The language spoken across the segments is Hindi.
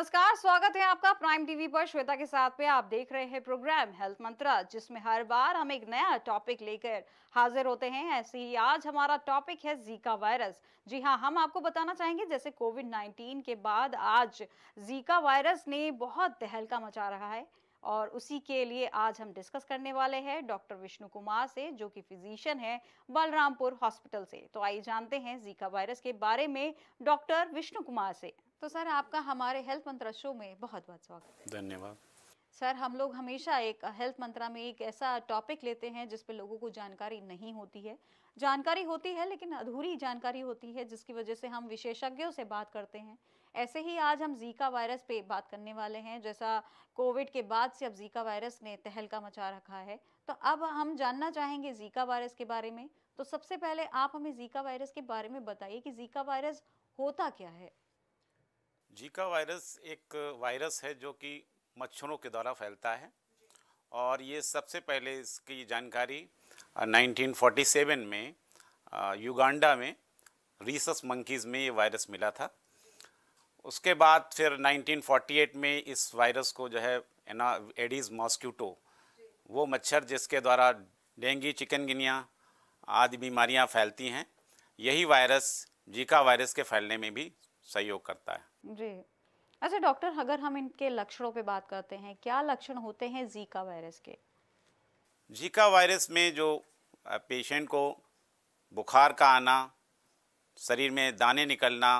नमस्कार स्वागत है आपका प्राइम टीवी पर श्वेता के साथ पे आप देख रहे हैं प्रोग्राम हेल्थ मंत्रा जिसमें हर बार हम एक नया टॉपिक लेकर हाजिर होते हैं ऐसे ही आज हमारा टॉपिक है जीका वायरस जी हाँ हम आपको बताना चाहेंगे जैसे कोविड 19 के बाद आज जीका वायरस ने बहुत तहलका मचा रहा है और उसी के लिए आज हम डिस्कस करने वाले हैं डॉक्टर विष्णु कुमार से जो कि फिजिशियन है बलरामपुर हॉस्पिटल से तो आइए जानते हैं जीका वायरस के बारे में डॉक्टर विष्णु कुमार से तो सर आपका हमारे हेल्थ मंत्रा शो में बहुत बहुत स्वागत धन्यवाद सर हम लोग हमेशा एक हेल्थ मंत्रा में एक ऐसा टॉपिक लेते हैं जिस पे लोगों को जानकारी नहीं होती है जानकारी होती है लेकिन अधूरी जानकारी होती है जिसकी वजह से हम विशेषज्ञों से बात करते हैं ऐसे ही आज हम जीका वायरस पे बात करने वाले हैं जैसा कोविड के बाद से अब जीका वायरस ने तहलका मचा रखा है तो अब हम जानना चाहेंगे जीका वायरस के बारे में तो सबसे पहले आप हमें जीका वायरस के बारे में बताइए कि जीका वायरस होता क्या है जीका वायरस एक वायरस है जो कि मच्छरों के द्वारा फैलता है और ये सबसे पहले इसकी जानकारी 1947 में युगांडा में रिसस मंकीज़ में ये वायरस मिला था उसके बाद फिर 1948 में इस वायरस को जो है एना एडीज़ मॉस्क्यूटो वो मच्छर जिसके द्वारा डेंगू चिकनगिनिया आदि बीमारियां फैलती हैं यही वायरस जीका वायरस के फैलने में भी सहयोग करता है जी अच्छा डॉक्टर अगर हम इनके लक्षणों पे बात करते हैं क्या लक्षण होते हैं जीका वायरस के जीका वायरस में जो पेशेंट को बुखार का आना शरीर में दाने निकलना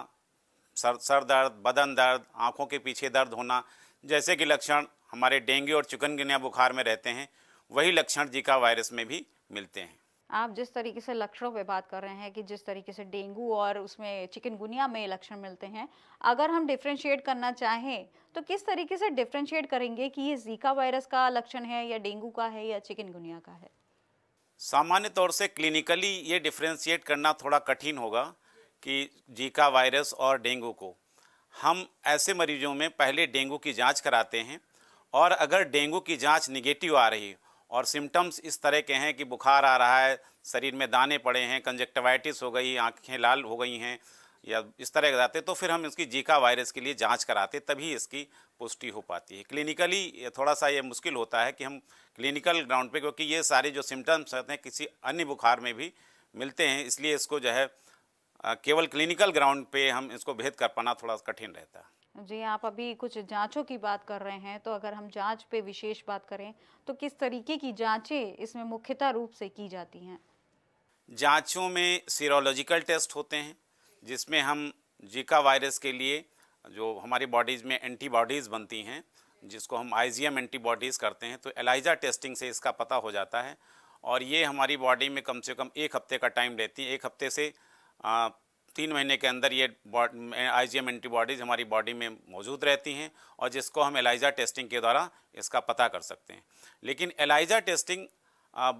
सर सर दर्द बदन दर्द आँखों के पीछे दर्द होना जैसे कि लक्षण हमारे डेंगू और चिकनगुनिया बुखार में रहते हैं वही लक्षण जीका वायरस में भी मिलते हैं आप जिस तरीके से लक्षणों पे बात कर रहे हैं कि जिस तरीके से डेंगू और उसमें चिकनगुनिया में लक्षण मिलते हैं अगर हम डिफ्रेंशिएट करना चाहें तो किस तरीके से डिफ्रेंशिएट करेंगे कि ये जीका वायरस का लक्षण है या डेंगू का है या चिकनगुनिया का है सामान्य तौर से क्लिनिकली ये डिफ्रेंशिएट करना थोड़ा कठिन होगा कि जीका वायरस और डेंगू को हम ऐसे मरीजों में पहले डेंगू की जाँच कराते हैं और अगर डेंगू की जाँच निगेटिव आ रही हो और सिम्टम्स इस तरह के हैं कि बुखार आ रहा है शरीर में दाने पड़े हैं कंजेक्टिवाइटिस हो गई आँखें लाल हो गई हैं या इस तरह के जाते तो फिर हम इसकी जीका वायरस के लिए जांच कराते तभी इसकी पुष्टि हो पाती है क्लिनिकली थोड़ा सा ये मुश्किल होता है कि हम क्लिनिकल ग्राउंड पे क्योंकि ये सारे जो सिम्टम्स होते हैं किसी अन्य बुखार में भी मिलते हैं इसलिए इसको जो है केवल क्लिनिकल ग्राउंड पर हम इसको भेद कर पाना थोड़ा कठिन रहता है जी आप अभी कुछ जांचों की बात कर रहे हैं तो अगर हम जांच पे विशेष बात करें तो किस तरीके की जांचें इसमें मुख्यतः रूप से की जाती हैं जांचों में सीरोलॉजिकल टेस्ट होते हैं जिसमें हम जीका वायरस के लिए जो हमारी बॉडीज़ में एंटीबॉडीज़ बनती हैं जिसको हम आई एंटीबॉडीज़ करते हैं तो एलाइजा टेस्टिंग से इसका पता हो जाता है और ये हमारी बॉडी में कम से कम एक हफ्ते का टाइम लेती है एक हफ्ते से तीन महीने के अंदर ये आईजीएम एंटीबॉडीज़ हमारी बॉडी में मौजूद रहती हैं और जिसको हम एलाइजा टेस्टिंग के द्वारा इसका पता कर सकते हैं लेकिन एलाइजा टेस्टिंग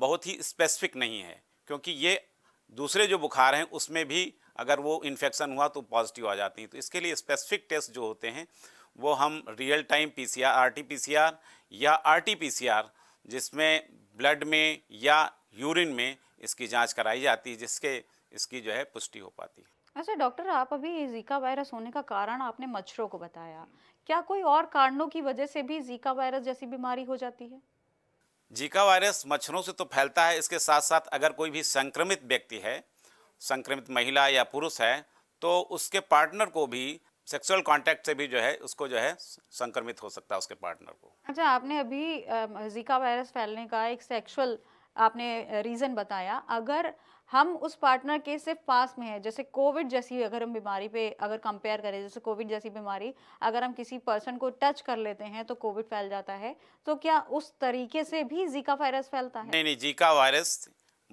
बहुत ही स्पेसिफिक नहीं है क्योंकि ये दूसरे जो बुखार हैं उसमें भी अगर वो इन्फेक्शन हुआ तो पॉजिटिव आ जाती हैं तो इसके लिए स्पेसिफिक टेस्ट जो होते हैं वो हम रियल टाइम सी आर या आर जिसमें ब्लड में या यूरिन में इसकी जांच कराई जाती है जिसके इसकी जो है पुष्टि हो पाती है अच्छा डॉक्टर आप अभी जीका वायरस होने का कारण आपने मच्छरों को बताया क्या कोई और कारणों की वजह से भी जीका वायरस जैसी बीमारी हो जाती है जीका वायरस मच्छरों से तो फैलता है इसके साथ साथ अगर कोई भी संक्रमित व्यक्ति है संक्रमित महिला या पुरुष है तो उसके पार्टनर को भी सेक्सुअल कांटेक्ट से भी जो है उसको जो है संक्रमित हो सकता है उसके पार्टनर को अच्छा आपने अभी जीका वायरस फैलने का एक सेक्सुअल आपने रीज़न बताया अगर हम उस पार्टनर के सिर्फ पास में है जैसे कोविड जैसी अगर हम बीमारी पे अगर कंपेयर करें जैसे कोविड जैसी बीमारी अगर हम किसी पर्सन को टच कर लेते हैं तो कोविड फैल जाता है तो क्या उस तरीके से भी जीका वायरस फैलता है नहीं नहीं जीका वायरस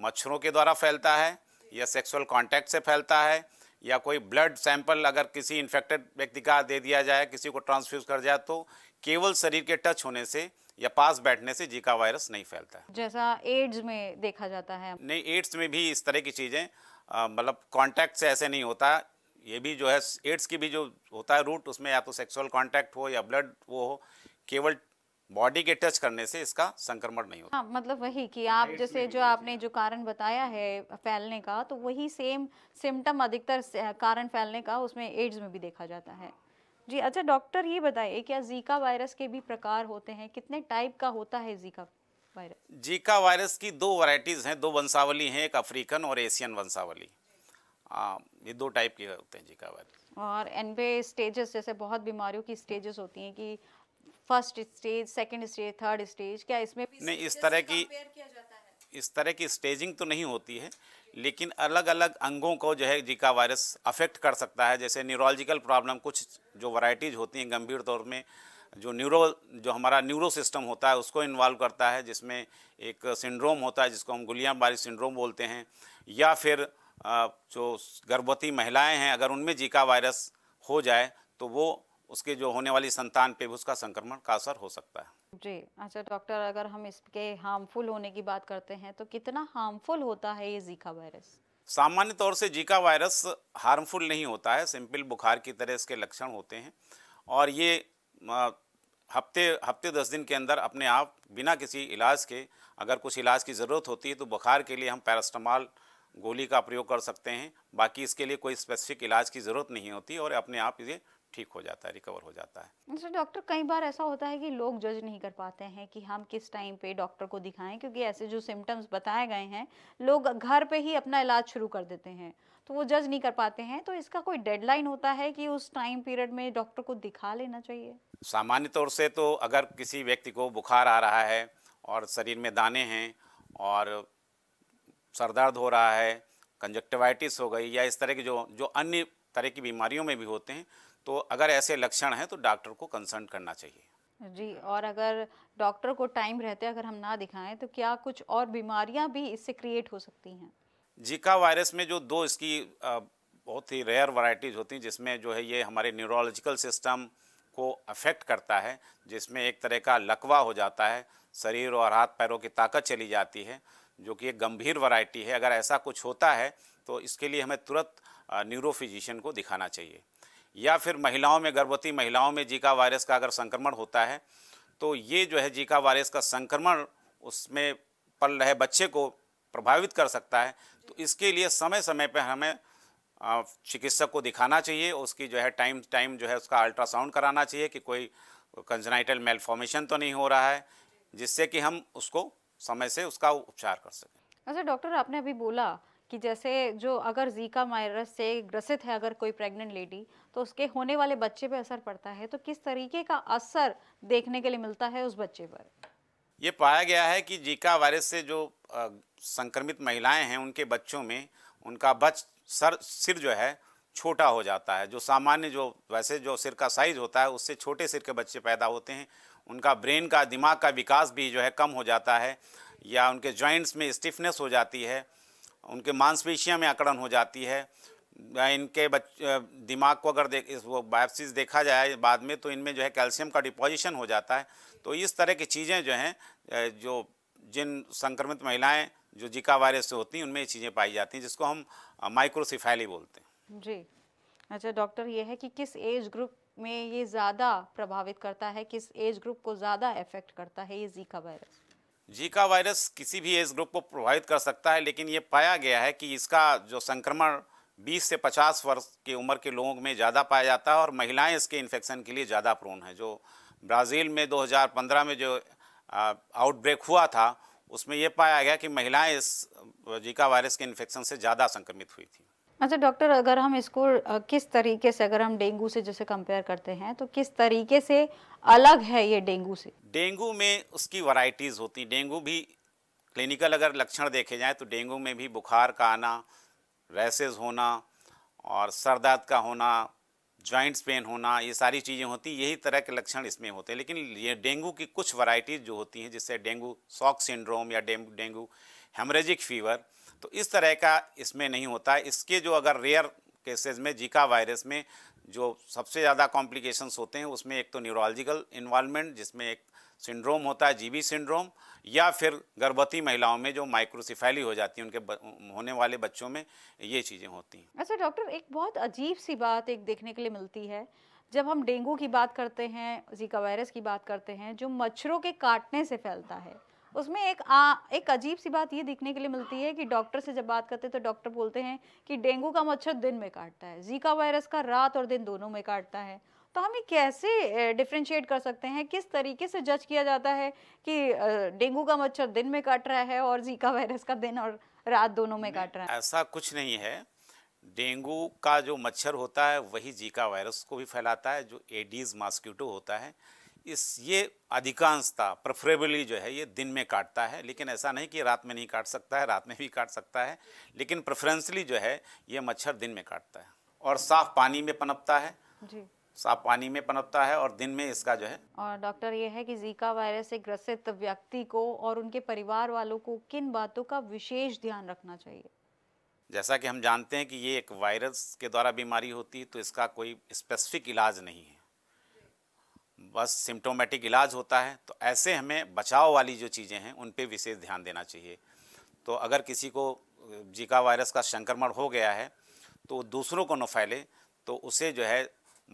मच्छरों के द्वारा फैलता है या सेक्सुअल कॉन्टैक्ट से फैलता है या कोई ब्लड सैंपल अगर किसी इन्फेक्टेड व्यक्ति का दे दिया जाए किसी को ट्रांसफ्यूज कर जाए तो केवल शरीर के टच होने से या पास बैठने से जीका वायरस नहीं फैलता है जैसा एड्स में देखा जाता है नहीं एड्स में भी इस तरह की चीज़ें मतलब कॉन्टेक्ट से ऐसे नहीं होता ये भी जो है एड्स की भी जो होता है रूट उसमें या तो सेक्सुअल कॉन्टैक्ट हो या ब्लड वो हो केवल बॉडी के टच करने से इसका संक्रमण नहीं होता हाँ, मतलब वही कि आप जैसे जो आपने जो कारण बताया है फैलने का तो वही सेम सिम्टम अधिकतर कारण फैलने का उसमें एड्स में भी देखा जाता है जी अच्छा डॉक्टर ये बताइए क्या जीका वायरस के भी प्रकार होते हैं कितने टाइप का होता है जीका वायरस जीका वायरस की दो वैरायटीज़ हैं दो वंशावली हैं एक अफ्रीकन और एशियन वंशावली ये दो टाइप के होते हैं जीका वायरस और एन पे स्टेजेस जैसे बहुत बीमारियों की स्टेजेस होती हैं कि first stage second stage third stage क्या इसमें भी नहीं इस तरह की इस तरह की स्टेजिंग तो नहीं होती है लेकिन अलग अलग अंगों को जो है जीका वायरस अफेक्ट कर सकता है जैसे न्यूरोलॉजिकल प्रॉब्लम कुछ जो वराइटीज़ होती हैं गंभीर तौर में जो न्यूरो जो हमारा न्यूरो सिस्टम होता है उसको इन्वॉल्व करता है जिसमें एक सिंड्रोम होता है जिसको हम गुलिया बारी सिंड्रोम बोलते हैं या फिर जो गर्भवती महिलाएं हैं अगर उनमें जीका वायरस हो जाए तो वो उसके जो होने वाली संतान पे भी उसका संक्रमण का असर हो सकता है जी अच्छा डॉक्टर अगर हम इसके हार्मफुल होने की बात करते हैं तो कितना हार्मफुल होता है ये जीका वायरस सामान्य तौर से जीका वायरस हार्मफुल नहीं होता है सिंपल बुखार की तरह इसके लक्षण होते हैं और ये हफ्ते हफ्ते दस दिन के अंदर अपने आप बिना किसी इलाज के अगर कुछ इलाज की ज़रूरत होती है तो बुखार के लिए हम पैरास्टामॉल गोली का प्रयोग कर सकते हैं बाकी इसके लिए कोई स्पेसिफिक इलाज की ज़रूरत नहीं होती और अपने आप ये ठीक हो जाता है रिकवर हो जाता है सर अच्छा, डॉक्टर कई बार ऐसा होता है कि लोग जज नहीं कर पाते हैं कि हम किस टाइम पे डॉक्टर को दिखाएं क्योंकि ऐसे जो सिम्टम्स बताए गए हैं लोग घर पे ही अपना इलाज शुरू कर देते हैं तो वो जज नहीं कर पाते हैं तो इसका कोई डेडलाइन होता है कि उस टाइम पीरियड में डॉक्टर को दिखा लेना चाहिए सामान्य तौर से तो अगर किसी व्यक्ति को बुखार आ रहा है और शरीर में दाने हैं और सर दर्द हो रहा है कंजक्टिवाइटिस हो गई या इस तरह की जो जो अन्य तरह की बीमारियों में भी होते हैं तो अगर ऐसे लक्षण हैं तो डॉक्टर को कंसल्ट करना चाहिए जी और अगर डॉक्टर को टाइम रहते अगर हम ना दिखाएं तो क्या कुछ और बीमारियां भी इससे क्रिएट हो सकती हैं जीका वायरस में जो दो इसकी बहुत ही रेयर वराइटीज़ होती हैं जिसमें जो है ये हमारे न्यूरोलॉजिकल सिस्टम को अफेक्ट करता है जिसमें एक तरह का लकवा हो जाता है शरीर और हाथ पैरों की ताकत चली जाती है जो कि एक गंभीर वैरायटी है अगर ऐसा कुछ होता है तो इसके लिए हमें तुरंत न्यूरोफिजिशियन को दिखाना चाहिए या फिर महिलाओं में गर्भवती महिलाओं में जीका वायरस का अगर संक्रमण होता है तो ये जो है जीका वायरस का संक्रमण उसमें पल रहे बच्चे को प्रभावित कर सकता है तो इसके लिए समय समय पर हमें चिकित्सक को दिखाना चाहिए उसकी जो है टाइम टाइम जो है उसका अल्ट्रासाउंड कराना चाहिए कि कोई कंजनाइटल मेलफॉर्मेशन तो नहीं हो रहा है जिससे कि हम उसको समय से उसका उपचार कर सकें अच्छा डॉक्टर आपने अभी बोला कि जैसे जो अगर जीका वायरस से ग्रसित है अगर कोई प्रेग्नेंट लेडी तो उसके होने वाले बच्चे पे असर पड़ता है तो किस तरीके का असर देखने के लिए मिलता है उस बच्चे पर ये पाया गया है कि जीका वायरस से जो संक्रमित महिलाएं हैं उनके बच्चों में उनका बच सर सिर जो है छोटा हो जाता है जो सामान्य जो वैसे जो सिर का साइज होता है उससे छोटे सिर के बच्चे पैदा होते हैं उनका ब्रेन का दिमाग का विकास भी जो है कम हो जाता है या उनके जॉइंट्स में स्टिफनेस हो जाती है उनके मांसपेशियाँ में आकड़न हो जाती है इनके बच दिमाग को अगर देख इस वो बायोप्सिस देखा जाए बाद में तो इनमें जो है कैल्शियम का डिपोजिशन हो जाता है तो इस तरह की चीज़ें जो हैं जो जिन संक्रमित महिलाएं जो जिका वायरस से होती हैं उनमें ये चीज़ें पाई जाती हैं जिसको हम माइक्रोसिफैली बोलते हैं जी अच्छा डॉक्टर ये है कि किस एज ग्रुप में ये ज़्यादा प्रभावित करता है किस एज ग्रुप को ज़्यादा इफेक्ट करता है ये जीका वायरस जीका वायरस किसी भी एज ग्रुप को प्रभावित कर सकता है लेकिन ये पाया गया है कि इसका जो संक्रमण 20 से 50 वर्ष की उम्र के लोगों में ज़्यादा पाया जाता है और महिलाएं इसके इन्फेक्शन के लिए ज़्यादा प्रोन है जो ब्राज़ील में 2015 में जो आउटब्रेक हुआ था उसमें यह पाया गया कि महिलाएं इस जीका वायरस के इन्फेक्शन से ज़्यादा संक्रमित हुई थी अच्छा डॉक्टर अगर हम इसको किस तरीके से अगर हम डेंगू से जैसे कंपेयर करते हैं तो किस तरीके से अलग है ये डेंगू से डेंगू में उसकी वराइटीज होती डेंगू भी क्लिनिकल अगर लक्षण देखे जाए तो डेंगू में भी बुखार का आना रैसेज होना और सर दर्द का होना जॉइंट्स पेन होना ये सारी चीज़ें होती यही तरह के लक्षण इसमें होते हैं लेकिन ये डेंगू की कुछ वराइटीज़ जो होती हैं जिससे डेंगू सॉक सिंड्रोम या डेंगू हेमरेजिक फीवर तो इस तरह का इसमें नहीं होता है इसके जो अगर रेयर केसेज में जीका वायरस में जो सबसे ज़्यादा कॉम्प्लिकेशंस होते हैं उसमें एक तो न्यूरोलॉजिकल इन्वॉलमेंट जिसमें एक सिंड्रोम होता है जीबी सिंड्रोम या फिर गर्भवती महिलाओं में जो माइक्रोसिफैली हो जाती है उनके होने वाले बच्चों में ये चीज़ें होती हैं अच्छा डॉक्टर एक बहुत अजीब सी बात एक देखने के लिए मिलती है जब हम डेंगू की बात करते हैं जीका वायरस की बात करते हैं जो मच्छरों के काटने से फैलता है उसमें एक आ, एक अजीब सी बात ये देखने के लिए मिलती है कि डॉक्टर से जब बात करते हैं तो डॉक्टर बोलते हैं कि डेंगू का मच्छर दिन में काटता है जीका वायरस का रात और दिन दोनों में काटता है तो हम ये कैसे डिफ्रेंशिएट कर सकते हैं किस तरीके से जज किया जाता है कि डेंगू का मच्छर दिन में काट रहा है और जीका वायरस का दिन और रात दोनों में काट रहा है ऐसा कुछ नहीं है डेंगू का जो मच्छर होता है वही जीका वायरस को भी फैलाता है जो एडीज मास्क्यूटो होता है इस ये अधिकांशता प्रेफरेबली जो है ये दिन में काटता है लेकिन ऐसा नहीं कि रात में नहीं काट सकता है रात में भी काट सकता है लेकिन प्रेफरेंसली जो है ये मच्छर दिन में काटता है और साफ पानी में पनपता है जी साफ पानी में पनपता है और दिन में इसका जो है और डॉक्टर ये है कि जीका वायरस से ग्रसित व्यक्ति को और उनके परिवार वालों को किन बातों का विशेष ध्यान रखना चाहिए जैसा कि हम जानते हैं कि ये एक वायरस के द्वारा बीमारी होती है तो इसका कोई स्पेसिफिक इलाज नहीं है बस सिम्टोमेटिक इलाज होता है तो ऐसे हमें बचाव वाली जो चीज़ें हैं उन पर विशेष ध्यान देना चाहिए तो अगर किसी को जीका वायरस का संक्रमण हो गया है तो दूसरों को न फैले तो उसे जो है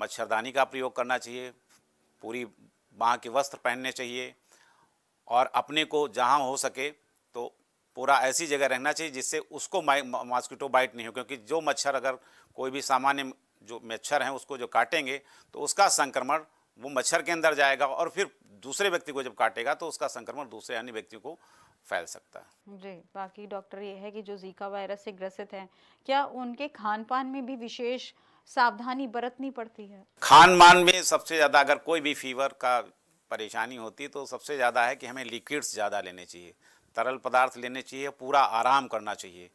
मच्छरदानी का प्रयोग करना चाहिए पूरी बाँ के वस्त्र पहनने चाहिए और अपने को जहाँ हो सके तो पूरा ऐसी जगह रहना चाहिए जिससे उसको मॉस्किटो बाइट नहीं हो क्योंकि जो मच्छर अगर कोई भी सामान्य जो मच्छर हैं उसको जो काटेंगे तो उसका संक्रमण वो मच्छर के अंदर जाएगा और फिर दूसरे व्यक्ति को जब काटेगा तो उसका संक्रमण दूसरे अन्य व्यक्ति को फैल सकता है जी बाकी डॉक्टर ये है कि जो जीका वायरस से ग्रसित हैं क्या उनके खान पान में भी विशेष सावधानी बरतनी पड़ती है खान पान में सबसे ज़्यादा अगर कोई भी फीवर का परेशानी होती तो सबसे ज़्यादा है कि हमें लिक्विड्स ज़्यादा लेने चाहिए तरल पदार्थ लेने चाहिए पूरा आराम करना चाहिए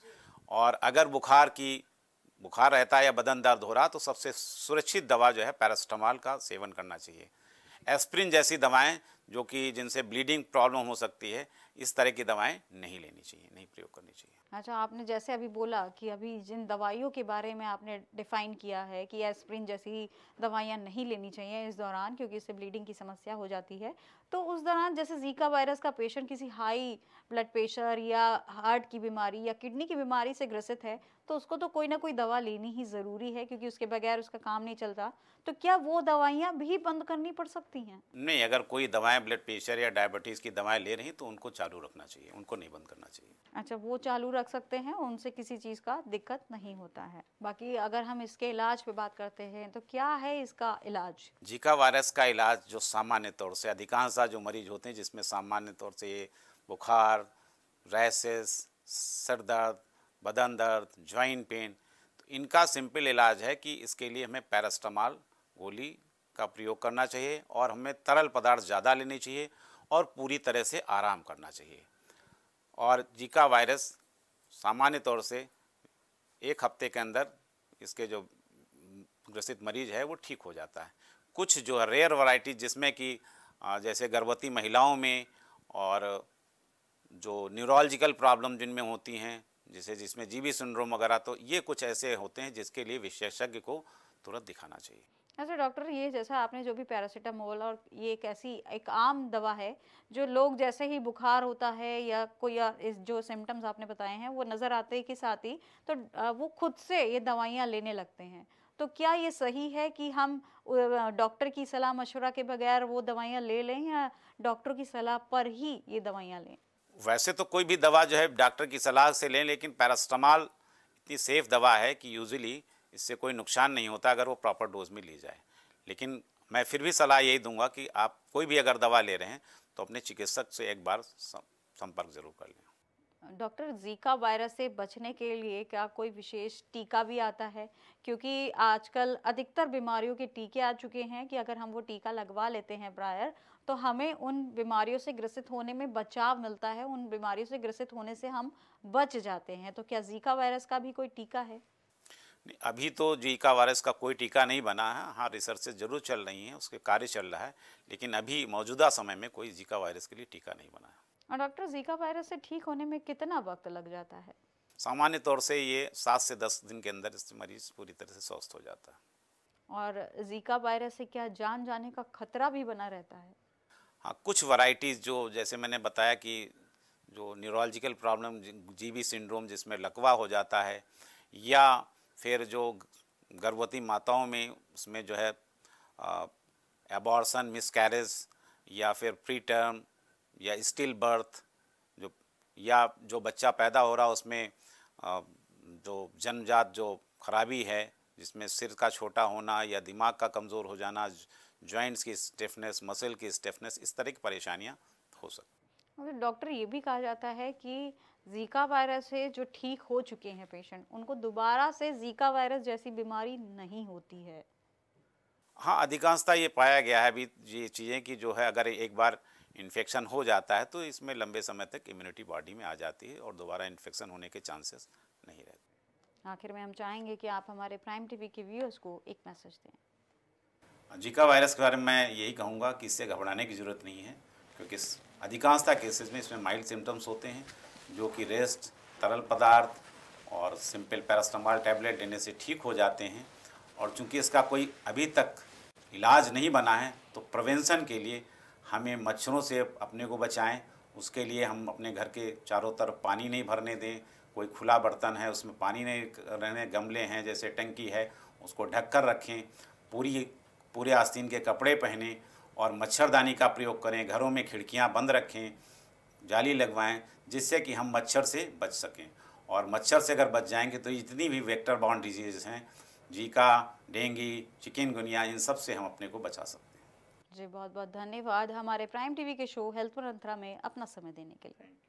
और अगर बुखार की बुखार रहता है या बदन दर्द हो रहा तो सबसे सुरक्षित दवा जो है पैरास्टामॉल का सेवन करना चाहिए एस्प्रिन जैसी दवाएं जो कि जिनसे ब्लीडिंग प्रॉब्लम हो सकती है इस तरह की दवाएं नहीं लेनी चाहिए नहीं प्रयोग करनी चाहिए अच्छा आपने जैसे अभी बोला कि अभी जिन दवाइयों के बारे में आपने डिफाइन किया है कि एस्प्रिन जैसी दवाइयाँ नहीं लेनी चाहिए इस दौरान क्योंकि इससे ब्लीडिंग की समस्या हो जाती है तो उस दौरान जैसे जीका वायरस का पेशेंट किसी हाई ब्लड प्रेशर या हार्ट की बीमारी या किडनी की बीमारी से ग्रसित है तो उसको तो कोई ना कोई दवा लेनी ही ज़रूरी है क्योंकि उसके बगैर उसका काम नहीं चलता तो क्या वो दवाइयाँ भी बंद करनी पड़ सकती हैं नहीं अगर कोई दवाएँ ब्लड प्रेशर या डायबिटीज़ की दवाएँ ले रही तो उनको चालू रखना चाहिए उनको नहीं बंद करना चाहिए अच्छा वो चालू रख सकते हैं उनसे किसी चीज़ का दिक्कत नहीं होता है बाकी अगर हम इसके इलाज पे बात करते हैं तो क्या है इसका इलाज जीका वायरस का इलाज जो सामान्य तौर से अधिकांश जो मरीज होते हैं जिसमें सामान्य तौर से बुखार रैसेस सर दर्द बदन दर्द ज्वाइन पेन तो इनका सिंपल इलाज है कि इसके लिए हमें पैरास्टामॉल गोली का प्रयोग करना चाहिए और हमें तरल पदार्थ ज़्यादा लेने चाहिए और पूरी तरह से आराम करना चाहिए और जीका वायरस सामान्य तौर से एक हफ्ते के अंदर इसके जो ग्रसित मरीज है वो ठीक हो जाता है कुछ जो रेयर वैरायटी जिसमें कि जैसे गर्भवती महिलाओं में और जो न्यूरोलॉजिकल प्रॉब्लम जिनमें होती हैं जैसे जिसमें जीबी सिंड्रोम वगैरह तो ये कुछ ऐसे होते हैं जिसके लिए विशेषज्ञ को तुरंत दिखाना चाहिए अच्छा डॉक्टर ये जैसा आपने जो भी पैरासीटामोल और ये एक ऐसी एक आम दवा है जो लोग जैसे ही बुखार होता है या कोई या इस जो सिम्टम्स आपने बताए हैं वो नज़र आते के साथ ही तो वो खुद से ये दवाइयाँ लेने लगते हैं तो क्या ये सही है कि हम डॉक्टर की सलाह मशवरा के बगैर वो दवाइयाँ ले लें या डॉक्टर की सलाह पर ही ये दवाइयाँ लें वैसे तो कोई भी दवा जो है डॉक्टर की सलाह से लें लेकिन पैरास्टामॉल इतनी सेफ़ दवा है कि यूजली इससे कोई नुकसान नहीं होता अगर वो प्रॉपर डोज में ली जाए लेकिन मैं फिर भी सलाह यही दूंगा कि आप कोई भी अगर दवा ले रहे हैं तो अपने चिकित्सक से एक बार संपर्क जरूर कर लें डॉक्टर जीका वायरस से बचने के लिए क्या कोई विशेष टीका भी आता है क्योंकि आजकल अधिकतर बीमारियों के टीके आ चुके हैं कि अगर हम वो टीका लगवा लेते हैं प्रायर तो हमें उन बीमारियों से ग्रसित होने में बचाव मिलता है उन बीमारियों से ग्रसित होने से हम बच जाते हैं तो क्या जीका वायरस का भी कोई टीका है अभी तो जीका वायरस का कोई टीका नहीं बना है हाँ रिसर्चेज जरूर चल रही हैं उसके कार्य चल रहा है लेकिन अभी मौजूदा समय में कोई जीका वायरस के लिए टीका नहीं बना है और डॉक्टर जीका वायरस से ठीक होने में कितना वक्त लग जाता है सामान्य तौर से ये सात से दस दिन के अंदर मरीज पूरी तरह से स्वस्थ हो जाता है और जीका वायरस से क्या जान जाने का खतरा भी बना रहता है हाँ कुछ वराइटीज जो जैसे मैंने बताया कि जो न्यूरोलॉजिकल प्रॉब्लम जी सिंड्रोम जिसमें लकवा हो जाता है या फिर जो गर्भवती माताओं में उसमें जो है एबॉर्सन मिसकैरेज या फिर प्री टर्म या स्टिल बर्थ जो या जो बच्चा पैदा हो रहा उसमें आ, जो जन्मजात जो खराबी है जिसमें सिर का छोटा होना या दिमाग का कमज़ोर हो जाना जॉइंट्स की स्टिफनेस मसल की स्टिफनेस इस तरह की परेशानियाँ हो सकती डॉक्टर ये भी कहा जाता है कि जीका वायरस से जो ठीक हो चुके हैं पेशेंट उनको दोबारा से जीका वायरस जैसी बीमारी नहीं होती है हाँ अधिकांशता ये पाया गया है अभी ये चीज़ें कि जो है अगर एक बार इन्फेक्शन हो जाता है तो इसमें लंबे समय तक इम्यूनिटी बॉडी में आ जाती है और दोबारा इन्फेक्शन होने के चांसेस नहीं रहते आखिर में हम चाहेंगे कि आप हमारे प्राइम टीवी के व्यूअर्स को एक मैसेज दें जीका वायरस के बारे में मैं यही कहूँगा कि इससे घबराने की ज़रूरत नहीं है क्योंकि अधिकांशता केसेस में इसमें माइल्ड सिम्टम्स होते हैं जो कि रेस्ट तरल पदार्थ और सिंपल पैरास्टामॉल टैबलेट लेने से ठीक हो जाते हैं और चूंकि इसका कोई अभी तक इलाज नहीं बना है तो प्रवेंशन के लिए हमें मच्छरों से अपने को बचाएं उसके लिए हम अपने घर के चारों तरफ पानी नहीं भरने दें कोई खुला बर्तन है उसमें पानी नहीं रहने गमले हैं जैसे टंकी है उसको ढक कर रखें पूरी पूरे आस्तीन के कपड़े पहने और मच्छरदानी का प्रयोग करें घरों में खिड़कियां बंद रखें जाली लगवाएं जिससे कि हम मच्छर से बच सकें और मच्छर से अगर बच जाएंगे तो जितनी भी वेक्टर बाउंड डिजीज हैं जीका डेंगी चिकनगुनिया इन सब से हम अपने को बचा सकते हैं जी बहुत बहुत धन्यवाद हमारे प्राइम टीवी के शो हेल्थ में अपना समय देने के लिए